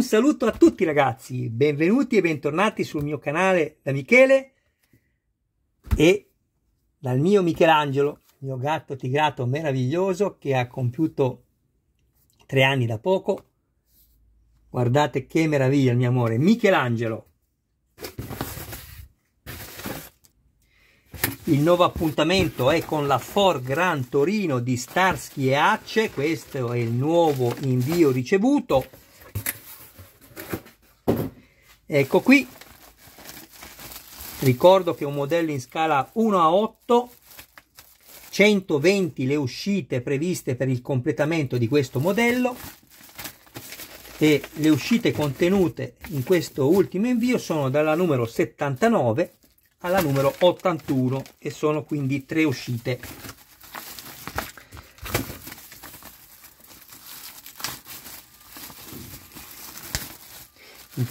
Un saluto a tutti ragazzi, benvenuti e bentornati sul mio canale da Michele e dal mio Michelangelo, mio gatto tigrato meraviglioso che ha compiuto tre anni da poco. Guardate che meraviglia il mio amore, Michelangelo. Il nuovo appuntamento è con la Ford Gran Torino di Starsky e Acce, questo è il nuovo invio ricevuto ecco qui ricordo che è un modello in scala 1 a 8 120 le uscite previste per il completamento di questo modello e le uscite contenute in questo ultimo invio sono dalla numero 79 alla numero 81 e sono quindi tre uscite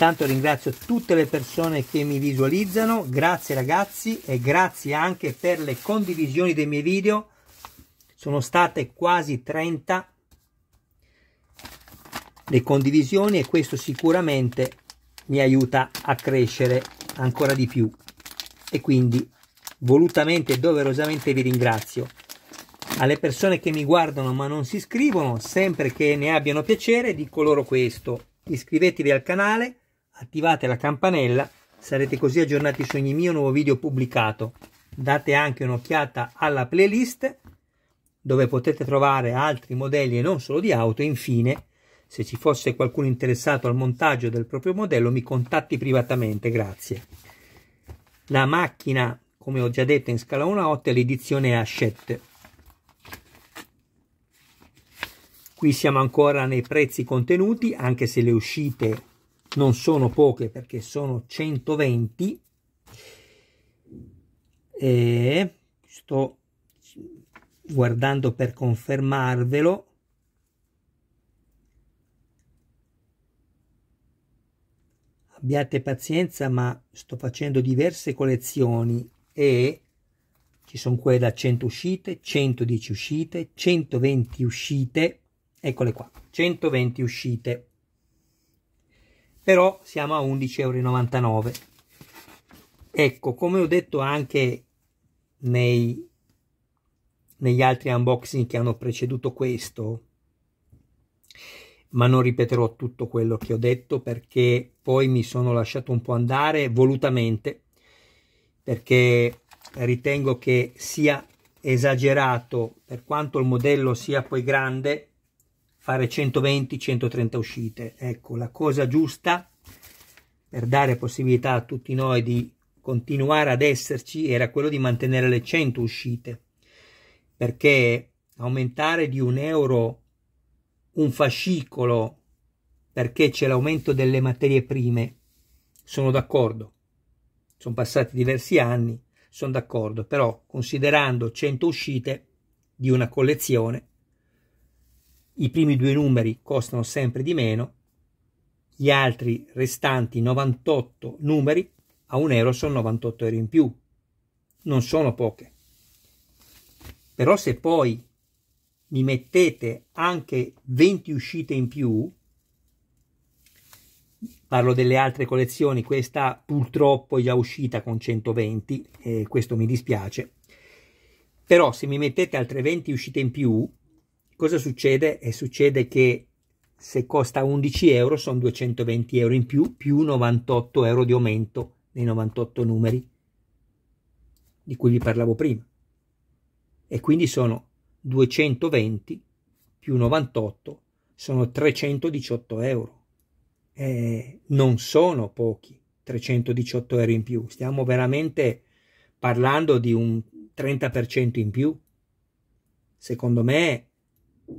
Intanto ringrazio tutte le persone che mi visualizzano, grazie ragazzi e grazie anche per le condivisioni dei miei video. Sono state quasi 30 le condivisioni e questo sicuramente mi aiuta a crescere ancora di più e quindi volutamente e doverosamente vi ringrazio. Alle persone che mi guardano ma non si iscrivono, sempre che ne abbiano piacere, dico loro questo. Iscrivetevi al canale, attivate la campanella, sarete così aggiornati su ogni mio nuovo video pubblicato. Date anche un'occhiata alla playlist dove potete trovare altri modelli e non solo di auto. Infine, se ci fosse qualcuno interessato al montaggio del proprio modello, mi contatti privatamente, grazie. La macchina, come ho già detto, in scala 1-8 è l'edizione Hachette. Qui siamo ancora nei prezzi contenuti, anche se le uscite non sono poche perché sono 120 e sto guardando per confermarvelo abbiate pazienza ma sto facendo diverse collezioni e ci sono quelle da 100 uscite 110 uscite 120 uscite eccole qua 120 uscite però siamo a 11,99 euro ecco come ho detto anche nei, negli altri unboxing che hanno preceduto questo ma non ripeterò tutto quello che ho detto perché poi mi sono lasciato un po' andare volutamente perché ritengo che sia esagerato per quanto il modello sia poi grande fare 120-130 uscite. Ecco, la cosa giusta per dare possibilità a tutti noi di continuare ad esserci era quello di mantenere le 100 uscite, perché aumentare di un euro un fascicolo perché c'è l'aumento delle materie prime, sono d'accordo. Sono passati diversi anni, sono d'accordo, però considerando 100 uscite di una collezione i primi due numeri costano sempre di meno, gli altri restanti 98 numeri a un euro sono 98 euro in più, non sono poche. Però se poi mi mettete anche 20 uscite in più, parlo delle altre collezioni, questa purtroppo è già uscita con 120, e questo mi dispiace, però se mi mettete altre 20 uscite in più, cosa succede? E eh, succede che se costa 11 euro sono 220 euro in più, più 98 euro di aumento nei 98 numeri di cui vi parlavo prima. E quindi sono 220 più 98 sono 318 euro. Eh, non sono pochi 318 euro in più, stiamo veramente parlando di un 30% in più. Secondo me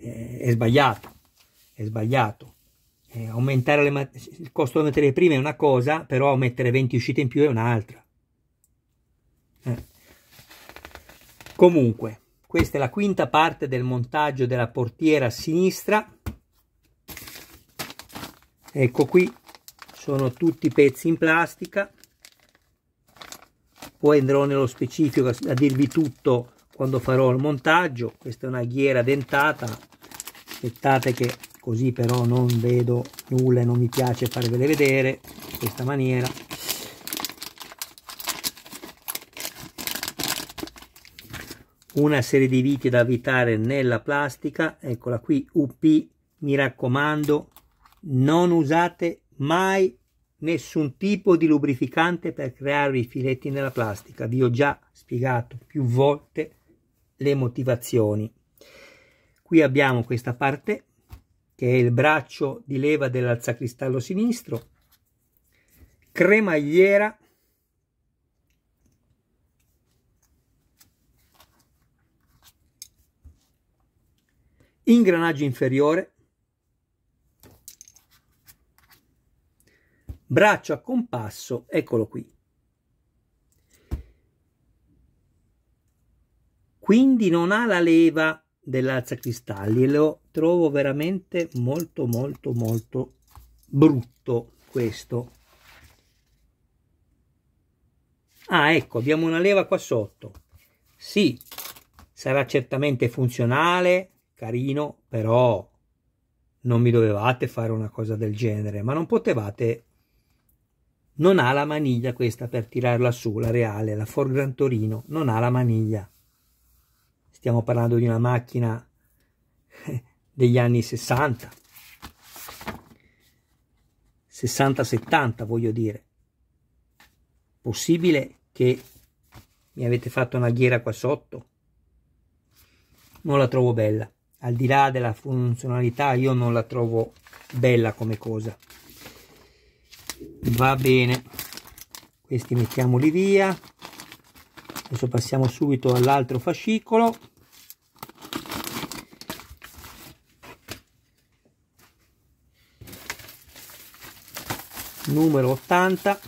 è sbagliato, è sbagliato. Eh, aumentare il costo delle materie prime è una cosa, però mettere 20 uscite in più è un'altra. Eh. Comunque, questa è la quinta parte del montaggio della portiera a sinistra. Ecco qui, sono tutti i pezzi in plastica. Poi andrò nello specifico a dirvi tutto quando farò il montaggio questa è una ghiera dentata aspettate che così però non vedo nulla e non mi piace farvele vedere in questa maniera una serie di viti da evitare nella plastica eccola qui up mi raccomando non usate mai nessun tipo di lubrificante per creare i filetti nella plastica vi ho già spiegato più volte le motivazioni. Qui abbiamo questa parte che è il braccio di leva dell'alzacristallo sinistro, cremagliera ingranaggio inferiore, braccio a compasso, eccolo qui. quindi non ha la leva dell'alzacristalli e lo trovo veramente molto molto molto brutto questo ah ecco abbiamo una leva qua sotto sì sarà certamente funzionale carino però non mi dovevate fare una cosa del genere ma non potevate non ha la maniglia questa per tirarla su la reale la Forgrantorino non ha la maniglia stiamo parlando di una macchina eh, degli anni 60, 60-70 voglio dire. Possibile che mi avete fatto una ghiera qua sotto? Non la trovo bella. Al di là della funzionalità io non la trovo bella come cosa. Va bene. Questi mettiamoli via. Adesso passiamo subito all'altro fascicolo. numero 80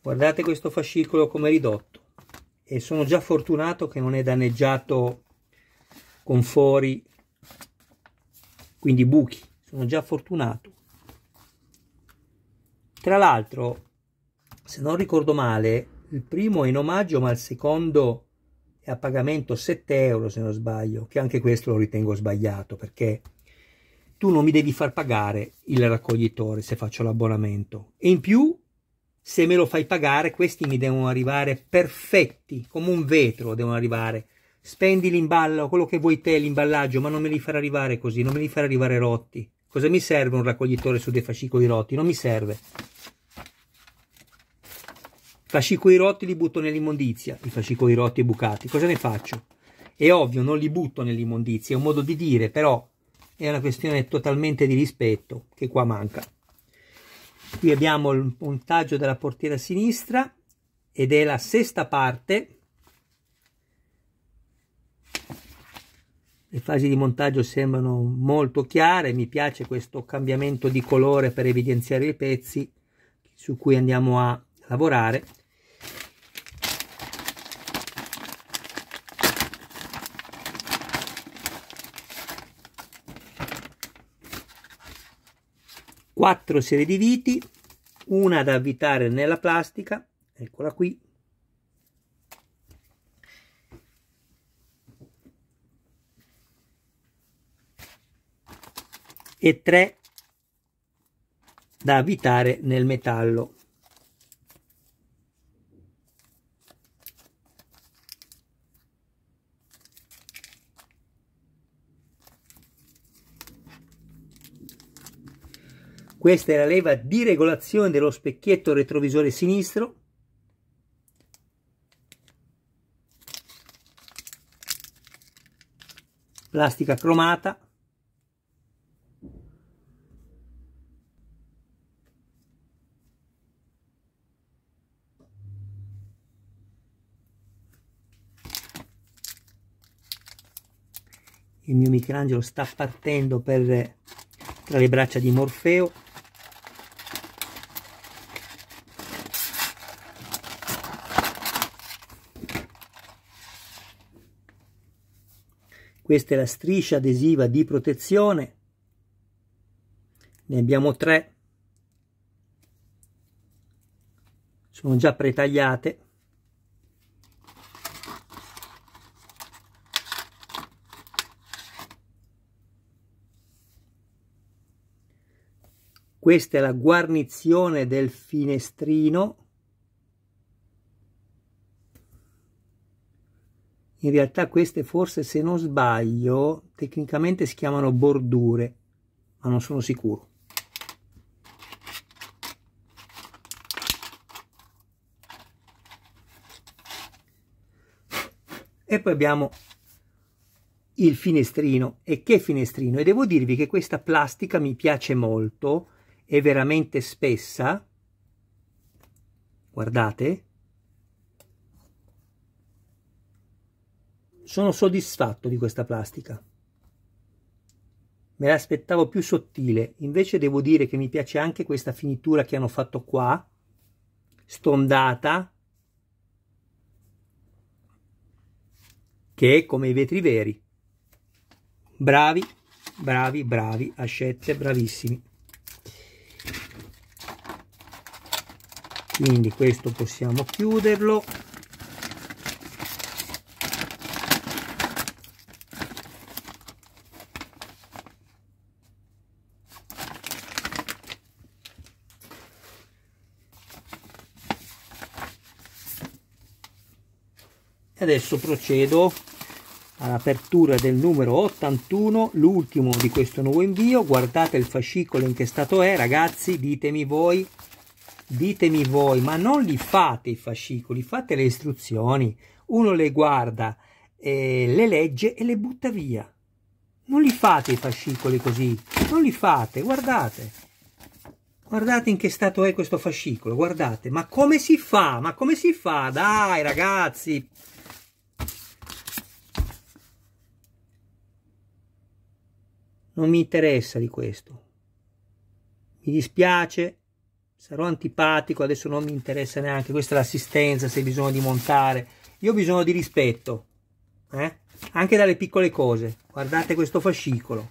guardate questo fascicolo come ridotto e sono già fortunato che non è danneggiato con fori quindi buchi sono già fortunato tra l'altro se non ricordo male il primo è in omaggio ma il secondo è a pagamento 7 euro se non sbaglio, che anche questo lo ritengo sbagliato perché tu non mi devi far pagare il raccoglitore se faccio l'abbonamento e in più se me lo fai pagare questi mi devono arrivare perfetti, come un vetro devono arrivare. Spendi l'imballo, quello che vuoi te, l'imballaggio, ma non me li far arrivare così, non me li far arrivare rotti. Cosa mi serve un raccoglitore su dei fascicoli rotti? Non mi serve. Fascicoli rotti li butto nell'immondizia, i fascicoli rotti e bucati. Cosa ne faccio? È ovvio, non li butto nell'immondizia, è un modo di dire, però è una questione totalmente di rispetto che qua manca. Qui abbiamo il montaggio della portiera sinistra ed è la sesta parte. Le fasi di montaggio sembrano molto chiare, mi piace questo cambiamento di colore per evidenziare i pezzi su cui andiamo a lavorare. quattro serie di viti, una da avvitare nella plastica, eccola qui, e tre da avvitare nel metallo. Questa è la leva di regolazione dello specchietto retrovisore sinistro. Plastica cromata. il mio Michelangelo sta partendo per, tra le braccia di Morfeo Questa è la striscia adesiva di protezione. Ne abbiamo tre. Sono già pretagliate. Questa è la guarnizione del finestrino. in realtà queste forse se non sbaglio tecnicamente si chiamano bordure ma non sono sicuro e poi abbiamo il finestrino e che finestrino e devo dirvi che questa plastica mi piace molto è veramente spessa guardate Sono soddisfatto di questa plastica. Me l'aspettavo più sottile, invece devo dire che mi piace anche questa finitura che hanno fatto qua, stondata, che è come i vetri veri. Bravi, bravi, bravi, ascette, bravissimi. Quindi questo possiamo chiuderlo. adesso procedo all'apertura del numero 81 l'ultimo di questo nuovo invio guardate il fascicolo in che stato è ragazzi ditemi voi ditemi voi ma non li fate i fascicoli fate le istruzioni uno le guarda eh, le legge e le butta via non li fate i fascicoli così non li fate guardate guardate in che stato è questo fascicolo guardate ma come si fa ma come si fa dai ragazzi Non mi interessa di questo. Mi dispiace, sarò antipatico, adesso non mi interessa neanche. Questa è l'assistenza, se hai bisogno di montare. Io ho bisogno di rispetto, eh? anche dalle piccole cose. Guardate questo fascicolo.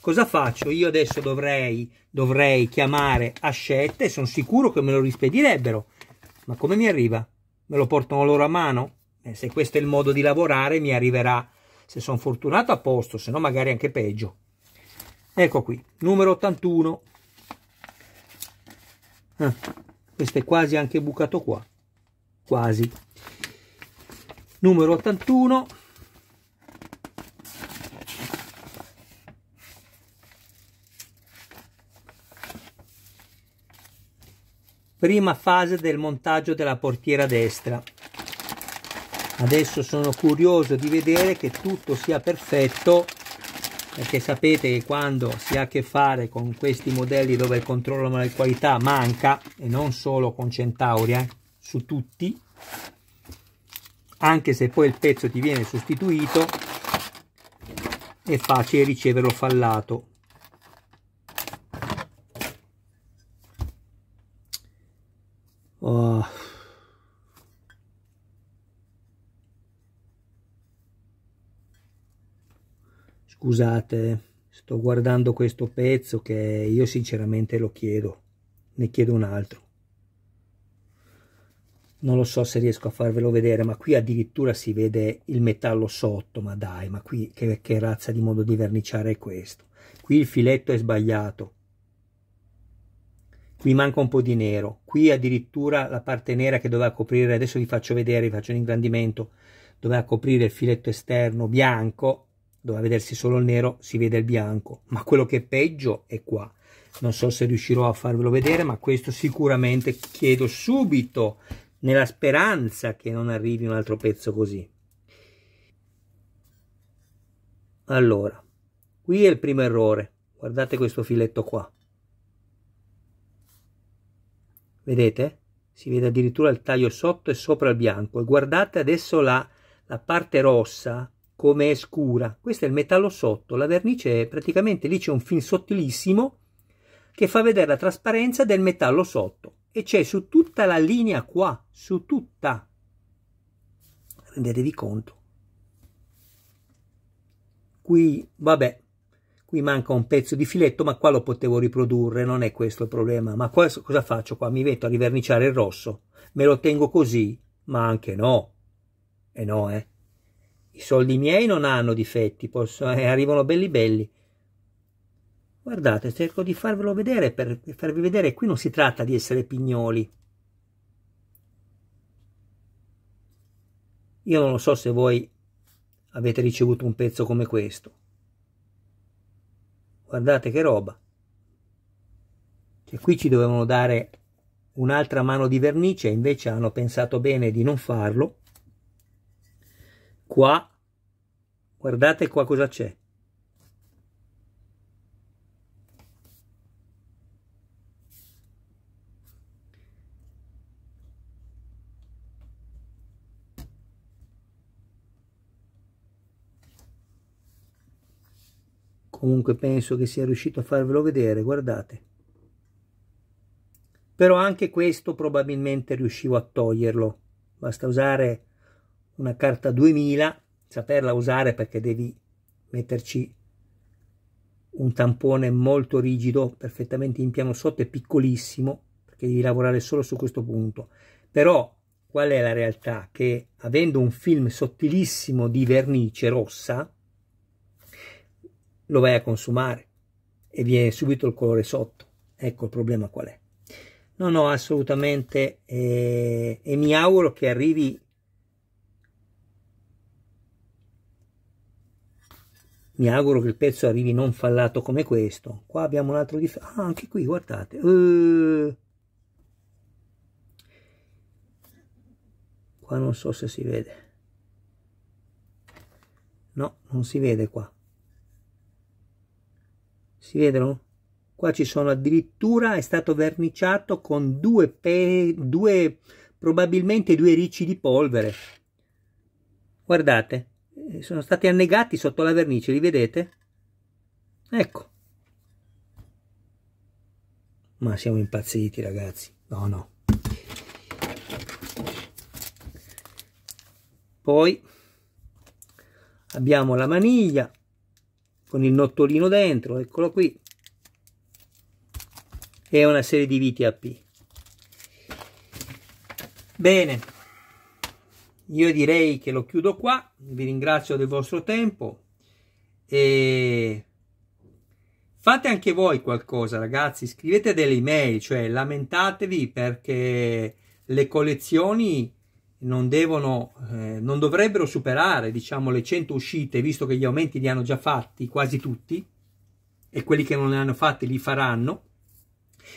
Cosa faccio? Io adesso dovrei, dovrei chiamare Ascette sono sicuro che me lo rispedirebbero. Ma come mi arriva? Me lo portano loro a mano? Eh, se questo è il modo di lavorare mi arriverà, se sono fortunato, a posto, se no magari anche peggio. Ecco qui, numero 81. Ah, questo è quasi anche bucato qua. Quasi. Numero 81. Prima fase del montaggio della portiera destra. Adesso sono curioso di vedere che tutto sia perfetto perché sapete che quando si ha a che fare con questi modelli dove il controllo della qualità manca e non solo con Centauri eh, su tutti anche se poi il pezzo ti viene sostituito è facile riceverlo fallato oh. scusate sto guardando questo pezzo che io sinceramente lo chiedo ne chiedo un altro non lo so se riesco a farvelo vedere ma qui addirittura si vede il metallo sotto ma dai ma qui che, che razza di modo di verniciare è questo qui il filetto è sbagliato qui manca un po' di nero, qui addirittura la parte nera che doveva coprire, adesso vi faccio vedere, vi faccio un ingrandimento, doveva coprire il filetto esterno bianco, doveva vedersi solo il nero, si vede il bianco, ma quello che è peggio è qua. Non so se riuscirò a farvelo vedere, ma questo sicuramente chiedo subito, nella speranza che non arrivi un altro pezzo così. Allora, qui è il primo errore. Guardate questo filetto qua. Vedete? Si vede addirittura il taglio sotto e sopra il bianco. E guardate adesso la, la parte rossa come è scura. Questo è il metallo sotto, la vernice è praticamente lì c'è un film sottilissimo che fa vedere la trasparenza del metallo sotto e c'è su tutta la linea qua, su tutta. Rendetevi conto. Qui, vabbè, qui manca un pezzo di filetto, ma qua lo potevo riprodurre, non è questo il problema. Ma qua, cosa faccio qua? Mi metto a riverniciare il rosso, me lo tengo così, ma anche no. E eh no, eh. I soldi miei non hanno difetti, posso, eh, arrivano belli belli. Guardate, cerco di farvelo vedere per farvi vedere, qui non si tratta di essere pignoli. Io non lo so se voi avete ricevuto un pezzo come questo. Guardate che roba. Cioè, qui ci dovevano dare un'altra mano di vernice, invece hanno pensato bene di non farlo qua, guardate qua cosa c'è. comunque penso che sia riuscito a farvelo vedere guardate però anche questo probabilmente riuscivo a toglierlo basta usare una carta 2000, saperla usare perché devi metterci un tampone molto rigido, perfettamente in piano sotto e piccolissimo, perché devi lavorare solo su questo punto. Però qual è la realtà? Che avendo un film sottilissimo di vernice rossa, lo vai a consumare e viene subito il colore sotto. Ecco il problema qual è. No, no, assolutamente. Eh, e mi auguro che arrivi mi auguro che il pezzo arrivi non fallato come questo qua abbiamo un altro difetto ah, anche qui guardate uh. qua non so se si vede no non si vede qua si vedono? qua ci sono addirittura è stato verniciato con due, pe due probabilmente due ricci di polvere guardate eh, sono stati annegati sotto la vernice, li vedete? Ecco. Ma siamo impazziti ragazzi, no no. Poi abbiamo la maniglia con il nottolino dentro, eccolo qui, e una serie di viti AP. Bene. Io direi che lo chiudo qua, vi ringrazio del vostro tempo e fate anche voi qualcosa ragazzi, scrivete delle email, cioè lamentatevi perché le collezioni non devono, eh, non dovrebbero superare diciamo le 100 uscite visto che gli aumenti li hanno già fatti quasi tutti e quelli che non li hanno fatti li faranno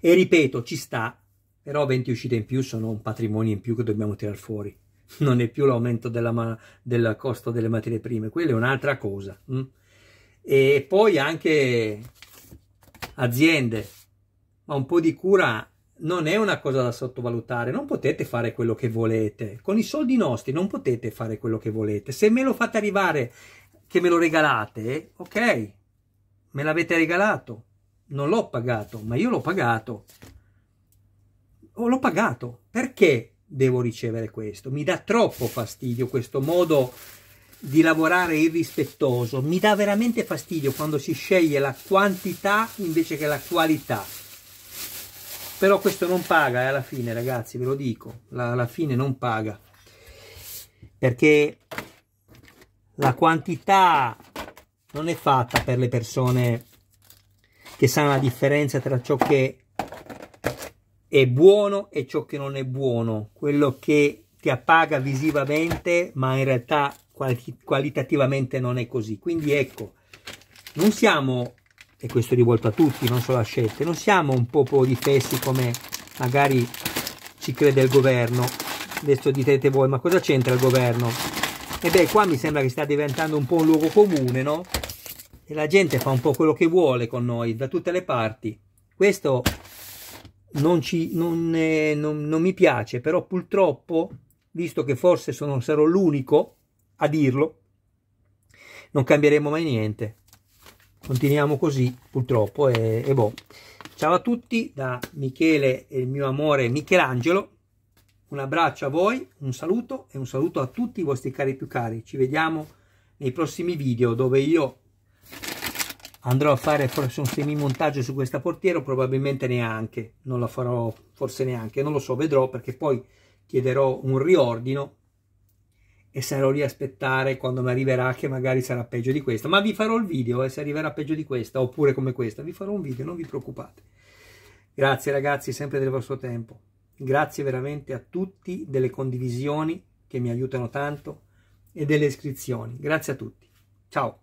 e ripeto ci sta però 20 uscite in più sono un patrimonio in più che dobbiamo tirare fuori non è più l'aumento del costo delle materie prime, quella è un'altra cosa. Mm? E poi anche aziende, ma un po' di cura non è una cosa da sottovalutare, non potete fare quello che volete, con i soldi nostri non potete fare quello che volete, se me lo fate arrivare che me lo regalate, ok, me l'avete regalato, non l'ho pagato, ma io l'ho pagato, oh, l'ho pagato, perché devo ricevere questo. Mi dà troppo fastidio questo modo di lavorare irrispettoso, mi dà veramente fastidio quando si sceglie la quantità invece che la qualità. Però questo non paga eh, alla fine, ragazzi, ve lo dico, la, alla fine non paga. Perché la quantità non è fatta per le persone che sanno la differenza tra ciò che è buono e ciò che non è buono, quello che ti appaga visivamente, ma in realtà quali qualitativamente non è così. Quindi ecco, non siamo, e questo è rivolto a tutti, non solo a scelte, non siamo un popolo di fessi come magari ci crede il governo. Adesso direte voi, ma cosa c'entra il governo? E beh, qua mi sembra che sta diventando un po' un luogo comune, no? E la gente fa un po' quello che vuole con noi, da tutte le parti. Questo non, ci, non, eh, non, non mi piace, però purtroppo, visto che forse sono, sarò l'unico a dirlo, non cambieremo mai niente. Continuiamo così, purtroppo, e, e boh. Ciao a tutti da Michele e il mio amore Michelangelo. Un abbraccio a voi, un saluto e un saluto a tutti i vostri cari più cari. Ci vediamo nei prossimi video dove io andrò a fare forse un semimontaggio su questa portiera probabilmente neanche non la farò forse neanche non lo so vedrò perché poi chiederò un riordino e sarò lì a aspettare quando mi arriverà che magari sarà peggio di questa ma vi farò il video e eh, se arriverà peggio di questa oppure come questa vi farò un video non vi preoccupate grazie ragazzi sempre del vostro tempo grazie veramente a tutti delle condivisioni che mi aiutano tanto e delle iscrizioni grazie a tutti ciao